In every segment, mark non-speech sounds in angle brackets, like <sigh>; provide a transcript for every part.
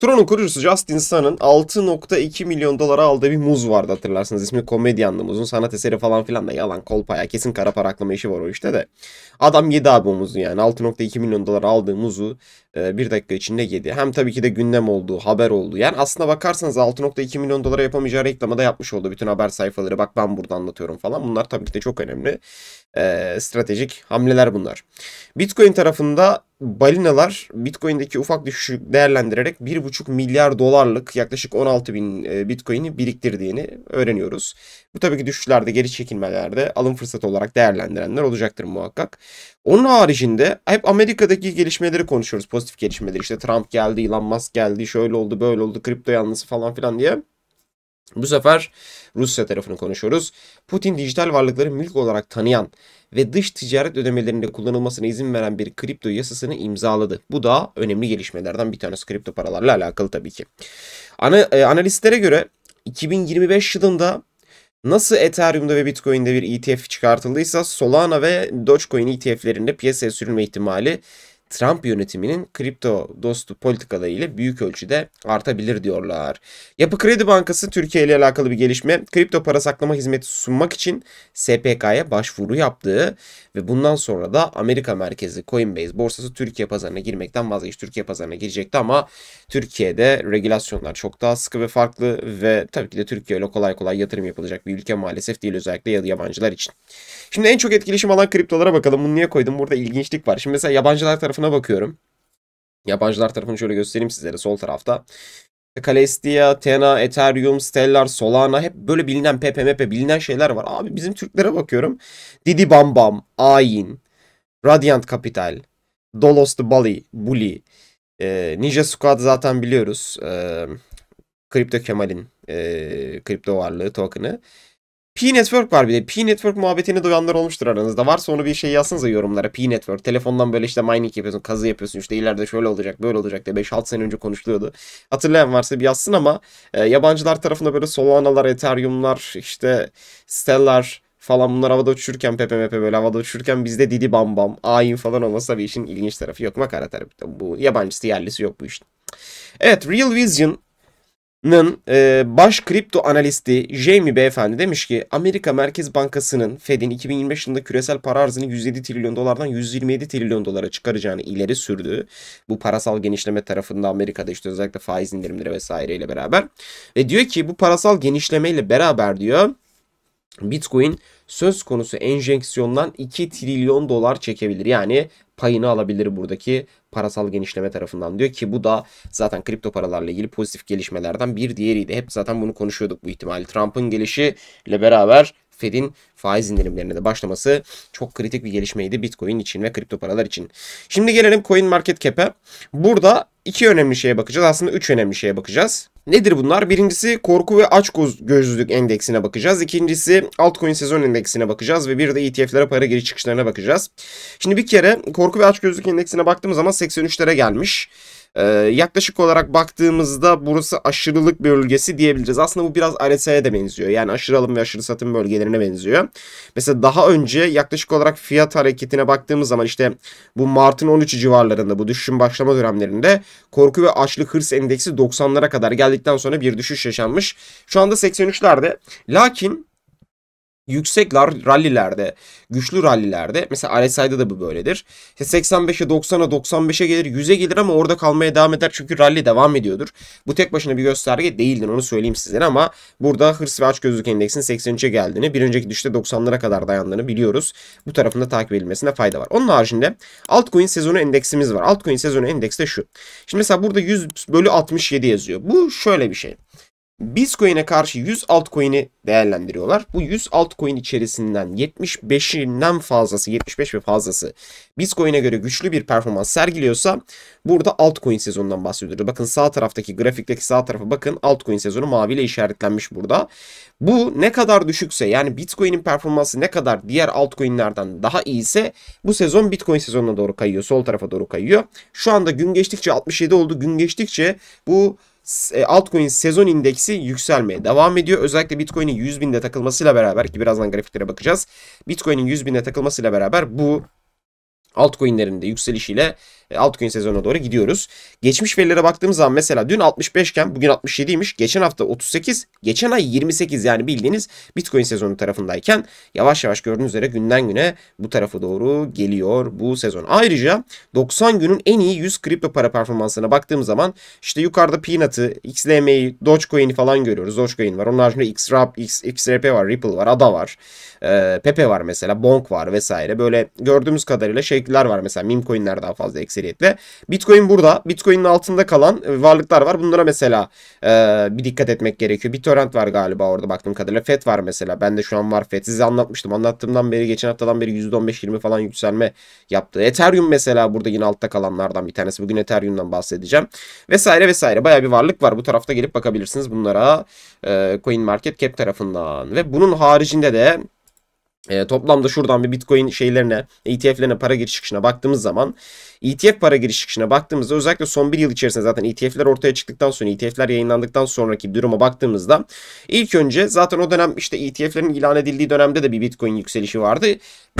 Tron'un kurucusu Justin Sun'ın 6.2 milyon dolara aldığı bir muz vardı hatırlarsınız. İsmi komedyanlı muzun sanat eseri falan filan da yalan kol paya kesin kara para işi var o işte de. Adam yedi abi o muzu yani 6.2 milyon dolara aldığı muzu ee, bir dakika içinde yedi. Hem tabii ki de gündem olduğu, haber oldu. Yani aslına bakarsanız 6.2 milyon dolara yapamayacağı da yapmış oldu. Bütün haber sayfaları bak ben burada anlatıyorum falan. Bunlar tabii ki de çok önemli. E, stratejik hamleler bunlar. Bitcoin tarafında balinalar Bitcoin'deki ufak düşüşü değerlendirerek 1,5 milyar dolarlık yaklaşık 16 bin e, Bitcoin'i biriktirdiğini öğreniyoruz. Bu tabii ki düşüşlerde geri çekilmelerde alım fırsatı olarak değerlendirenler olacaktır muhakkak. Onun haricinde hep Amerika'daki gelişmeleri konuşuyoruz pozitif gelişmeleri. işte Trump geldi, Elon Musk geldi, şöyle oldu, böyle oldu, kripto yanlısı falan filan diye. Bu sefer Rusya tarafını konuşuyoruz. Putin dijital varlıkları mülk olarak tanıyan ve dış ticaret ödemelerinde kullanılmasına izin veren bir kripto yasasını imzaladı. Bu da önemli gelişmelerden bir tanesi kripto paralarla alakalı tabii ki. Ana, e, analistlere göre 2025 yılında Nasıl Ethereum'da ve Bitcoin'de bir ETF çıkartıldıysa Solana ve Dogecoin ETF'lerinde piyasaya sürülme ihtimali Trump yönetiminin kripto dostu politikalarıyla büyük ölçüde artabilir diyorlar. Yapı Kredi Bankası Türkiye ile alakalı bir gelişme. Kripto para saklama hizmeti sunmak için SPK'ya başvuru yaptığı ve bundan sonra da Amerika merkezi Coinbase borsası Türkiye pazarına girmekten vazgeçti. Türkiye pazarına girecekti ama Türkiye'de regülasyonlar çok daha sıkı ve farklı ve tabii ki de Türkiye öyle kolay kolay yatırım yapılacak bir ülke maalesef değil özellikle yabancılar için. Şimdi en çok etkileşim alan kriptolara bakalım. Bunu niye koydum? Burada ilginçlik var. Şimdi mesela yabancılar tarafı tarafına bakıyorum. Yabancılar tarafını şöyle göstereyim sizlere sol tarafta. Kalestia, Tena, Ethereum, Stellar, Solana hep böyle bilinen PPMP bilinen şeyler var. Abi bizim Türklere bakıyorum. Didi Bam Bam, Ayin, Radiant Capital, Dolos the Bully, Bully, e, Ninja Squad zaten biliyoruz. E, Kripto Kemal'in e, kripto varlığı token'ı. P Network var bir de. P Network muhabbetini duyanlar olmuştur aranızda. Varsa onu bir şey yazsanıza yorumlara. P Network. Telefondan böyle işte mining yapıyorsun, kazı yapıyorsun. İşte ileride şöyle olacak, böyle olacak diye 5-6 sene önce konuşuluyordu. Hatırlayan varsa bir yazsın ama e, yabancılar tarafında böyle Solana'lar, Ethereum'lar, işte Stellar, falan bunlar havada uçuşurken PPMP böyle havada uçuşurken bizde Didi Bam Bam, Ayin falan olmasa bir işin ilginç tarafı yok. Makara tarafı. Bu yabancısı yerlisi yok bu işin. Evet Real Vision Nın e, baş kripto analisti Jamie Beyefendi demiş ki Amerika Merkez Bankası'nın Fed'in 2025 yılında küresel para arzını 107 trilyon dolardan 127 trilyon dolara çıkaracağını ileri sürdü. Bu parasal genişleme tarafında Amerika'da işte özellikle faiz indirimleri vesaireyle beraber. Ve diyor ki bu parasal genişlemeyle beraber diyor Bitcoin söz konusu enjeksiyondan 2 trilyon dolar çekebilir. Yani payını alabilir buradaki parasal genişleme tarafından diyor ki bu da zaten kripto paralarla ilgili pozitif gelişmelerden bir diğeriydi. Hep zaten bunu konuşuyorduk bu ihtimali. Trump'ın gelişiyle beraber Fed'in faiz indirimlerine de başlaması çok kritik bir gelişmeydi Bitcoin için ve kripto paralar için. Şimdi gelelim Coin Market Cap'e. Burada iki önemli şeye bakacağız. Aslında üç önemli şeye bakacağız. Nedir bunlar? Birincisi korku ve aç gözlülük endeksine bakacağız. İkincisi altcoin sezon endeksine bakacağız ve bir de ETF'lere para geri çıkışlarına bakacağız. Şimdi bir kere korku ve aç gözlülük endeksine baktığımız zaman 83'lere gelmiş. Ee, yaklaşık olarak baktığımızda burası aşırılık bölgesi diyebiliriz. Aslında bu biraz RSI'ye de benziyor. Yani aşırı alım ve aşırı satım bölgelerine benziyor. Mesela daha önce yaklaşık olarak fiyat hareketine baktığımız zaman işte bu Mart'ın 13 civarlarında bu düşüşün başlama dönemlerinde korku ve açlık hırs endeksi 90'lara kadar geldikten sonra bir düşüş yaşanmış. Şu anda 83'lerde. Lakin yüksek rallilerde, güçlü rallilerde mesela RSI'da da bu böyledir. 85'e 90'a 95'e gelir 100'e gelir ama orada kalmaya devam eder çünkü ralli devam ediyordur. Bu tek başına bir gösterge değildir onu söyleyeyim sizlere ama burada hırs ve açgözlük endeksin 83'e geldiğini bir önceki düşte 90'lara kadar dayandığını biliyoruz. Bu tarafında takip edilmesine fayda var. Onun haricinde altcoin sezonu endeksimiz var. Altcoin sezonu endeksi de şu. Şimdi mesela burada 100 bölü 67 yazıyor. Bu şöyle bir şey. Bitcoin'e karşı 100 altcoin'i değerlendiriyorlar. Bu 100 altcoin içerisinden 75'inden fazlası, 75 ve fazlası Bitcoin'e göre güçlü bir performans sergiliyorsa burada altcoin sezonundan bahsediyoruz. Bakın sağ taraftaki grafikteki sağ tarafa bakın altcoin sezonu maviyle işaretlenmiş burada. Bu ne kadar düşükse yani Bitcoin'in performansı ne kadar diğer altcoin'lerden daha iyiyse bu sezon Bitcoin sezonuna doğru kayıyor. Sol tarafa doğru kayıyor. Şu anda gün geçtikçe 67 oldu. Gün geçtikçe bu e, altcoin sezon indeksi yükselmeye devam ediyor. Özellikle Bitcoin'in 100 binde takılmasıyla beraber ki birazdan grafiklere bakacağız. Bitcoin'in 100 binde takılmasıyla beraber bu altcoin'lerin de yükselişiyle e, altcoin sezonuna doğru gidiyoruz. Geçmiş verilere baktığımız zaman mesela dün 65 iken bugün 67'ymiş. Geçen hafta 38, geçen ay 28 yani bildiğiniz Bitcoin sezonu tarafındayken yavaş yavaş gördüğünüz üzere günden güne bu tarafa doğru geliyor bu sezon. Ayrıca 90 günün en iyi 100 kripto para performansına baktığım zaman işte yukarıda Peanut'ı, XLM'yi, Dogecoin'i falan görüyoruz. Dogecoin var. Onun haricinde XRP, XRP var, Ripple var, ADA var, e, Pepe var mesela, Bonk var vesaire. Böyle gördüğümüz kadarıyla şey coin'ler var mesela. Meme coin'ler daha fazla ekseriyetle. Bitcoin burada. Bitcoin'in altında kalan e, varlıklar var. Bunlara mesela e, bir dikkat etmek gerekiyor. BitTorrent var galiba orada baktığım kadarıyla. FED var mesela. Ben de şu an var FED. Size anlatmıştım. Anlattığımdan beri geçen haftadan beri %15-20 falan yükselme yaptı. Ethereum mesela burada yine altta kalanlardan bir tanesi. Bugün Ethereum'dan bahsedeceğim. Vesaire vesaire. Baya bir varlık var. Bu tarafta gelip bakabilirsiniz bunlara. E, Coin Market Cap tarafından ve bunun haricinde de e, toplamda şuradan bir Bitcoin şeylerine, ETF'lerine para giriş çıkışına baktığımız zaman ETF para giriş çıkışına baktığımızda özellikle son bir yıl içerisinde zaten ETF'ler ortaya çıktıktan sonra ETF'ler yayınlandıktan sonraki duruma baktığımızda ilk önce zaten o dönem işte ETF'lerin ilan edildiği dönemde de bir Bitcoin yükselişi vardı.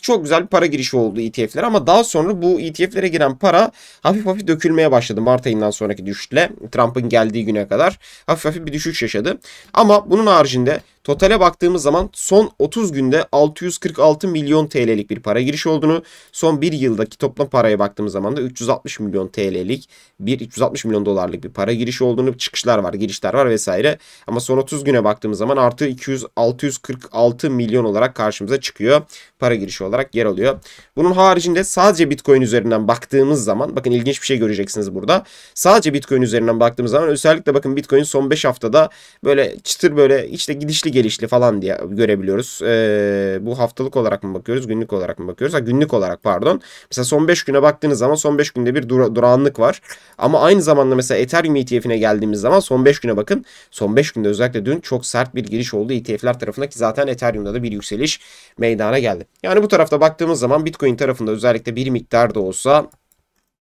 Çok güzel bir para girişi oldu ETF'ler ama daha sonra bu ETF'lere giren para hafif hafif dökülmeye başladı Mart ayından sonraki düşüşle Trump'ın geldiği güne kadar hafif hafif bir düşüş yaşadı. Ama bunun haricinde Totale baktığımız zaman son 30 günde 646 milyon TL'lik bir para giriş olduğunu, son bir yıldaki toplam paraya baktığımız zaman da 360 milyon TL'lik bir 360 milyon dolarlık bir para giriş olduğunu, çıkışlar var, girişler var vesaire. Ama son 30 güne baktığımız zaman artı 200 646 milyon olarak karşımıza çıkıyor. Para girişi olarak yer alıyor. Bunun haricinde sadece Bitcoin üzerinden baktığımız zaman bakın ilginç bir şey göreceksiniz burada. Sadece Bitcoin üzerinden baktığımız zaman özellikle bakın Bitcoin son 5 haftada böyle çıtır böyle işte gidişli gelişli falan diye görebiliyoruz. E, bu haftalık olarak mı bakıyoruz? Günlük olarak mı bakıyoruz? Ha, günlük olarak pardon. Mesela son 5 güne baktığınız zaman son 5 günde bir dura, durağanlık var. Ama aynı zamanda mesela Ethereum ETF'ine geldiğimiz zaman son 5 güne bakın. Son 5 günde özellikle dün çok sert bir giriş oldu ETF'ler tarafında ki zaten Ethereum'da da bir yükseliş meydana geldi. Yani bu tarafta baktığımız zaman Bitcoin tarafında özellikle bir miktar da olsa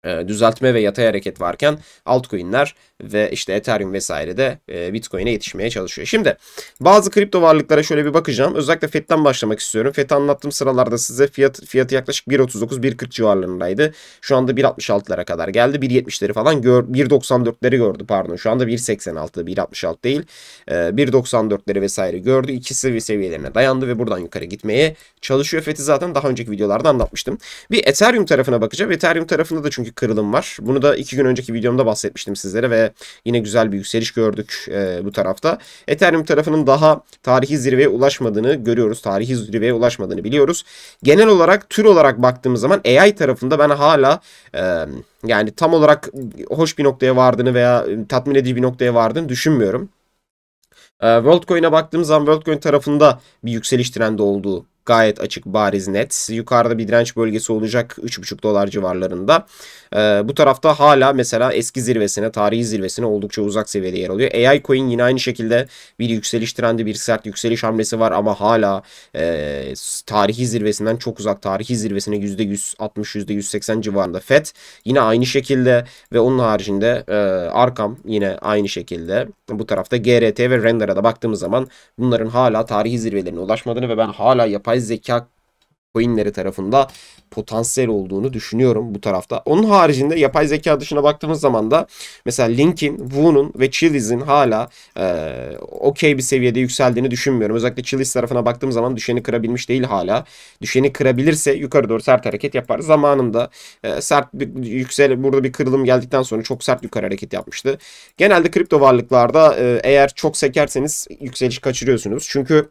e, düzeltme ve yatay hareket varken altcoin'ler ve işte Ethereum vesaire de e, Bitcoin'e yetişmeye çalışıyor. Şimdi bazı kripto varlıklara şöyle bir bakacağım. Özellikle FED'den başlamak istiyorum. FED anlattığım sıralarda size fiyat fiyatı yaklaşık 1.39-1.40 civarlarındaydı. Şu anda 1.66'lara kadar geldi. 1.70'leri falan gör 1.94'leri gördü pardon. Şu anda 1.86 1.66 değil. E, 1.94'leri vesaire gördü. İkisi bir seviyelerine dayandı ve buradan yukarı gitmeye çalışıyor. FED'i zaten daha önceki videolarda anlatmıştım. Bir Ethereum tarafına bakacağım. Ethereum tarafında da çünkü kırılım var. Bunu da iki gün önceki videomda bahsetmiştim sizlere ve yine güzel bir yükseliş gördük e, bu tarafta. Ethereum tarafının daha tarihi zirveye ulaşmadığını görüyoruz. Tarihi zirveye ulaşmadığını biliyoruz. Genel olarak tür olarak baktığımız zaman AI tarafında ben hala e, yani tam olarak hoş bir noktaya vardığını veya tatmin edici bir noktaya vardığını düşünmüyorum. E, Worldcoin'e baktığımız zaman Worldcoin tarafında bir yükseliş trendi olduğu gayet açık bariz net. Yukarıda bir direnç bölgesi olacak 3.5 dolar civarlarında. Ee, bu tarafta hala mesela eski zirvesine, tarihi zirvesine oldukça uzak seviyede yer alıyor. AI Coin yine aynı şekilde bir yükseliş trendi, bir sert yükseliş hamlesi var ama hala e, tarihi zirvesinden çok uzak. Tarihi zirvesine %160, %180 civarında. FED yine aynı şekilde ve onun haricinde e, Arkam yine aynı şekilde. Bu tarafta GRT ve Render'a da baktığımız zaman bunların hala tarihi zirvelerine ulaşmadığını ve ben hala yapay yapay zeka coinleri tarafında potansiyel olduğunu düşünüyorum bu tarafta. Onun haricinde yapay zeka dışına baktığımız zaman da mesela Link'in, Wu'nun ve Chili's'in hala e, okey bir seviyede yükseldiğini düşünmüyorum. Özellikle Chili's tarafına baktığım zaman düşeni kırabilmiş değil hala. Düşeni kırabilirse yukarı doğru sert hareket yapar. Zamanında e, sert bir yüksel burada bir kırılım geldikten sonra çok sert yukarı hareket yapmıştı. Genelde kripto varlıklarda e, eğer çok sekerseniz yükseliş kaçırıyorsunuz. Çünkü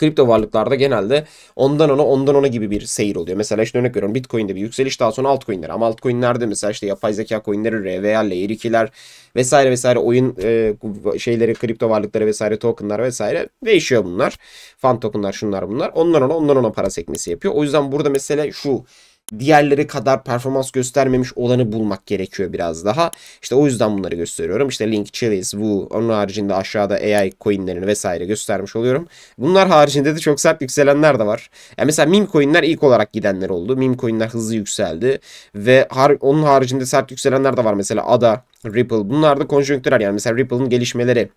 kripto varlıklarda genelde ondan ona ondan ona gibi bir seyir oluyor. Mesela işte örnek veriyorum Bitcoin'de bir yükseliş daha sonra altcoin'ler ama altcoin'lerde mesela işte yapay zeka coin'leri, RVL ER2'ler vesaire vesaire oyun e, şeyleri, kripto varlıkları vesaire token'lar vesaire değişiyor bunlar. Fan token'lar şunlar bunlar. Ondan ona ondan ona para sekmesi yapıyor. O yüzden burada mesela şu diğerleri kadar performans göstermemiş olanı bulmak gerekiyor biraz daha. İşte o yüzden bunları gösteriyorum. İşte Link, Chiliz, Wu onun haricinde aşağıda AI coinlerini vesaire göstermiş oluyorum. Bunlar haricinde de çok sert yükselenler de var. Yani mesela meme coinler ilk olarak gidenler oldu. Meme coinler hızlı yükseldi ve har onun haricinde sert yükselenler de var. Mesela ADA, Ripple bunlar da konjonktürel yani mesela Ripple'ın gelişmeleri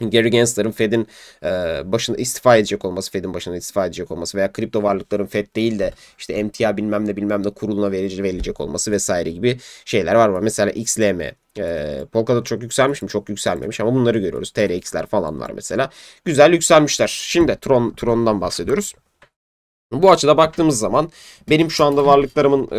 Gary Gensler'ın Fed'in e, başında istifa edecek olması, Fed'in başına istifa edecek olması veya kripto varlıkların Fed değil de işte MTA bilmem ne bilmem ne kuruluna verici verilecek olması vesaire gibi şeyler var. Mesela XLM e, Polkadot çok yükselmiş mi? Çok yükselmemiş ama bunları görüyoruz. TRX'ler falan var mesela. Güzel yükselmişler. Şimdi Tron Tron'dan bahsediyoruz. Bu açıda baktığımız zaman benim şu anda varlıklarımın e,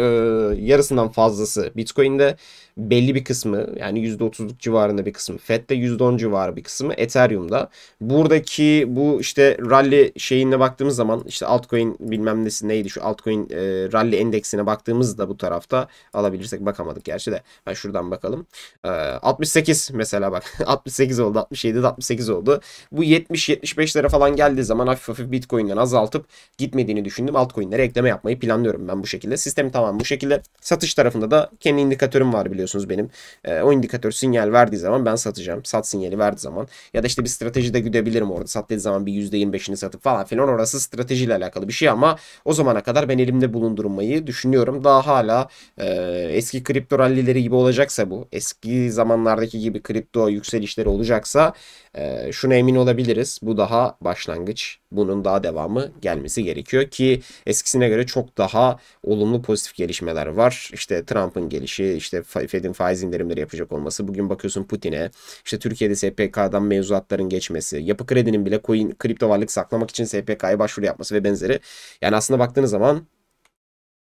yarısından fazlası Bitcoin'de belli bir kısmı yani %30'luk civarında bir kısmı FED'de %10 civarı bir kısmı Ethereum'da. Buradaki bu işte rally şeyine baktığımız zaman işte altcoin bilmem nesi neydi şu altcoin e, rally endeksine baktığımızda bu tarafta alabilirsek bakamadık gerçi de. Ben şuradan bakalım. E, 68 mesela bak 68 <laughs> oldu 67 68 oldu. Bu 70-75'lere falan geldiği zaman hafif hafif Bitcoin'den azaltıp gitmediğini düşündüm. Altcoin'lere ekleme yapmayı planlıyorum ben bu şekilde. sistemi tamam bu şekilde. Satış tarafında da kendi indikatörüm var biliyorsunuz biliyorsunuz benim. E, o indikatör sinyal verdiği zaman ben satacağım. Sat sinyali verdiği zaman. Ya da işte bir strateji de güdebilirim orada. Sat dediği zaman bir %25'ini satıp falan filan. Orası stratejiyle alakalı bir şey ama o zamana kadar ben elimde bulundurmayı düşünüyorum. Daha hala e, eski kripto rallileri gibi olacaksa bu. Eski zamanlardaki gibi kripto yükselişleri olacaksa e, şuna emin olabiliriz. Bu daha başlangıç. Bunun daha devamı gelmesi gerekiyor ki eskisine göre çok daha olumlu pozitif gelişmeler var. İşte Trump'ın gelişi, işte Fed'in faiz indirimleri yapacak olması. Bugün bakıyorsun Putin'e işte Türkiye'de SPK'dan mevzuatların geçmesi, yapı kredinin bile coin kripto varlık saklamak için SPK'ya başvuru yapması ve benzeri. Yani aslında baktığınız zaman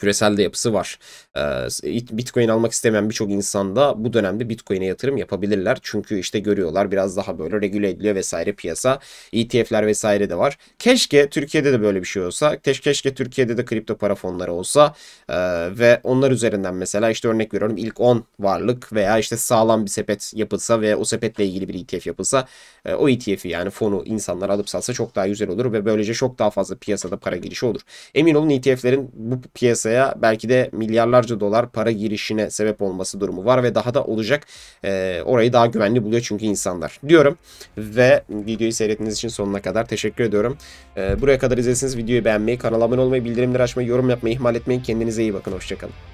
Küresel de yapısı var. Ee, Bitcoin almak istemeyen birçok insan da bu dönemde Bitcoin'e yatırım yapabilirler. Çünkü işte görüyorlar biraz daha böyle regüle ediliyor vesaire piyasa. ETF'ler vesaire de var. Keşke Türkiye'de de böyle bir şey olsa. Keşke Türkiye'de de kripto para fonları olsa ee, ve onlar üzerinden mesela işte örnek veriyorum ilk 10 varlık veya işte sağlam bir sepet yapılsa ve o sepetle ilgili bir ETF yapılsa e, o ETF'i yani fonu insanlar alıp satsa çok daha güzel olur ve böylece çok daha fazla piyasada para girişi olur. Emin olun ETF'lerin bu piyasaya piyasaya belki de milyarlarca dolar para girişine sebep olması durumu var ve daha da olacak. E, orayı daha güvenli buluyor çünkü insanlar diyorum ve videoyu seyrettiğiniz için sonuna kadar teşekkür ediyorum. E, buraya kadar izlediyseniz videoyu beğenmeyi, kanala abone olmayı, bildirimleri açmayı, yorum yapmayı ihmal etmeyin. Kendinize iyi bakın. Hoşçakalın.